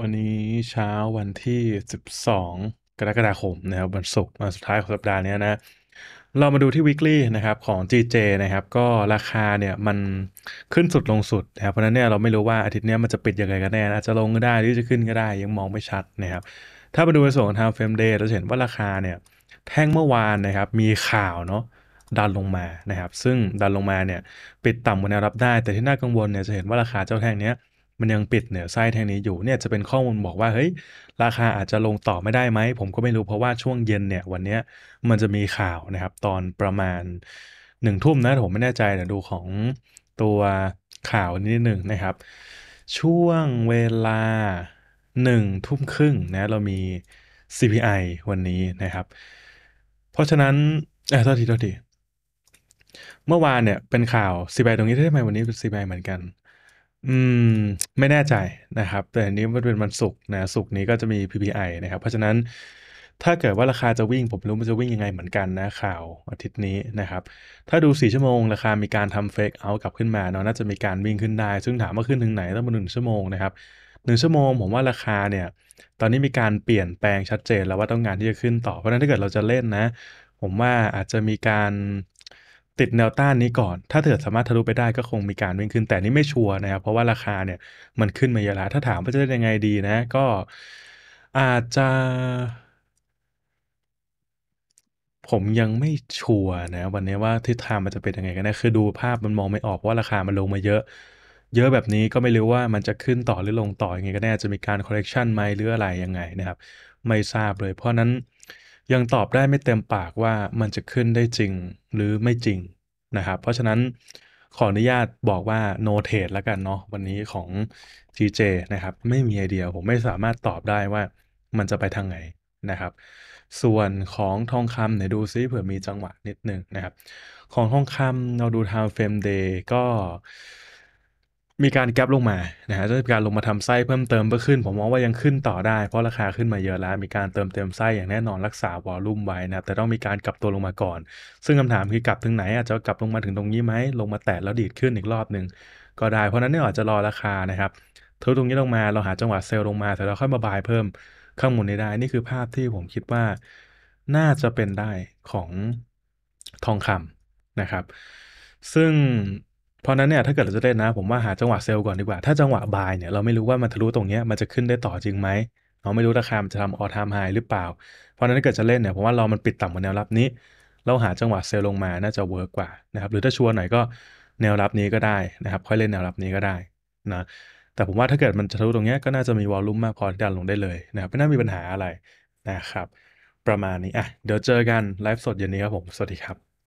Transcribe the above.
วันนี้เช้าวันที่ 12 กรกฎาคมนะครับวันศุกร์วันสุดท้ายของสัปดาห์นี้นะ เรามาดูที่ weekly นะครับของ GJ นะครับ ก็ราคาเนี่ยมันขึ้นสุดลงสุด นะครับเพราะนั้นเนี่ยเราไม่รู้ว่าอาทิตย์นี้มันจะปิดยังไงกันแน่นะอาจจะลงก็ได้หรือจะขึ้นก็ได้ ยังมองไม่ชัดนะครับถ้ามาดูในส่วนของ time frame day เราจะเห็นว่าราคาเนี่ยแท่งเมื่อวานนะครับมีข่าวเนาะดันลงมานะครับซึ่งดันลงมาเนี่ยปิดต่ำกว่าแนวรับได้แต่ที่น่ากังวลเนี่ยจะเห็นว่าราคาเจ้าแท่งเนี้ยมันยังปิดเหนือไส้แทงนี้อยู่เนี่ยจะเป็นข้อมูลบอกว่า เฮ้ย ราคาอาจจะลงต่อไม่ได้ไหมผมก็ไม่รู้ เพราะว่าช่วงเย็นเนี่ย วันนี้มันจะมีข่าวนะครับ ตอนประมาณหนึ่งทุ่มนะ ผมไม่แน่ใจแต่ดูของตัวข่าวนิดหนึ่งนะครับ ช่วงเวลาหนึ่งทุ่มครึ่งนะ เรามี CPI วันนี้นะครับ เพราะฉะนั้นเออโทษทีโทษที เมื่อวานเนี่ยเป็นข่าว CPI ตรงนี้ได้ไหมวันนี้เป็น CPI เหมือนกัน อืมไม่แน่ใจนะครับ แต่นนี้มันเป็นวันศุกร์นะศุกร์นี้ก็จะมี PPI นะครับ เพราะฉะนั้น ถ้าเกิดว่าราคาจะวิ่ง ผมรู้มันจะวิ่งยังไงเหมือนกันนะข่าวอาทิตย์นี้นะครับ ถ้าดู 4 ชั่วโมง ราคามีการทำเฟกเอากลับขึ้นมาเนาะ น่าจะมีการวิ่งขึ้นได้ ซึ่งถามว่าขึ้นถึงไหนต้องมาหนึ่งชั่วโมงนะครับหนึ่งชั่วโมงผมว่าราคาเนี่ย ตอนนี้มีการเปลี่ยนแปลงชัดเจนแล้วว่าต้องงานที่จะขึ้นต่อ เพราะฉะนั้นถ้าเกิดเราจะเล่นนะ ผมว่าอาจจะมีการติดแนวต้านนี้ก่อน ถ้าเถิดสามารถทะลุไปได้ก็คงมีการวิ่งขึ้น แต่นี่ไม่ชัวร์นะครับ เพราะว่าราคาเนี่ยมันขึ้นมาเยอะแล้วถ้าถามว่าจะได้ยังไงดีนะ ก็อาจจะ ผมยังไม่ชัวร์นะวันนี้ว่าทิศทางมันจะเป็นยังไงกันนะคือดูภาพมันมองไม่ออกว่าราคามันลงมาเยอะ เยอะแบบนี้ก็ไม่รู้ว่ามันจะขึ้นต่อหรือลงต่อยังไงกันแน่จะมีการคอลเลกชันไหมหรืออะไรยังไงนะครับไม่ทราบเลย เพราะนั้นยังตอบได้ไม่เต็มปากว่ามันจะขึ้นได้จริงหรือไม่จริงนะครับ เพราะฉะนั้นขออนุญาตบอกว่าโนเทสแล้วกันเนาะวันนี้ของ TJ นะครับ ไม่มีไอเดียผมไม่สามารถตอบได้ว่ามันจะไปทางไหนนะครับ ส่วนของทองคำเนี่ยดูซิเผื่อมีจังหวะนิดนึงนะครับ ของทองคำเราดู time frame day ก็มีการแกลบลงมานะฮะจะมีการลงมาทำไส้เพิ่มเติมเพิ่มขึ้นผมมองว่ายังขึ้นต่อได้เพราะราคาขึ้นมาเยอะแล้ว มีการเติมเต็มไส้อย่างแน่นอนรักษาวอลลุ่มไว้นะครับแต่ต้องมีการกลับตัวลงมาก่อน ซึ่งคำถามคือกลับถึงไหนอาจจะกลับลงมาถึงตรงนี้ไหมลงมาแตะแล้วดีดขึ้นอีกรอบหนึ่งก็ได้เพราะนั้นเนี่ยอาจจะรอราคานะครับทุาตรงนี้ลงมาเราหาจังหวะเซลล์ลงมา แต่เราค่อยมาบายเพิ่มข้างบนนได้นี่คือภาพที่ผมคิดว่าน่าจะเป็นได้ของทองคำนะครับ ซึ่งเพราะนั้นเนี่ยถ้าเกิดเราจะเล่นนะผมว่าหาจังหวะเซลล์ก่อนดีกว่า ถ้าจังหวะบายเนี่ยเราไม่รู้ว่ามันทะลุตรงนี้มันจะขึ้นได้ต่อจริงไหมเราไม่รู้ราคามันจะทำออทามไฮหรือเปล่า เพราะนั้นถ้าเกิดจะเล่นเนี่ยผมว่าเรามันปิดต่ำกว่าแนวรับนี้ เราหาจังหวะเซลล์ลงมาน่าจะเวิร์กกว่านะครับหรือถ้าชัวร์หน่อยก็แนวรับนี้ก็ได้นะครับค่อยเล่นแนวรับนี้ก็ได้นะแต่ผมว่าถ้าเกิดมันทะลุตรงนี้ก็น่าจะมีวอลลุ่มมากพอที่ดันลงได้เลยนะครับไม่น่ามีปัญหาอะไรนะครับประมาณนี้อ่ะเดี๋ยวเจอกันไลฟ์สดเย็นนี้ครับผมสวัสดีครับ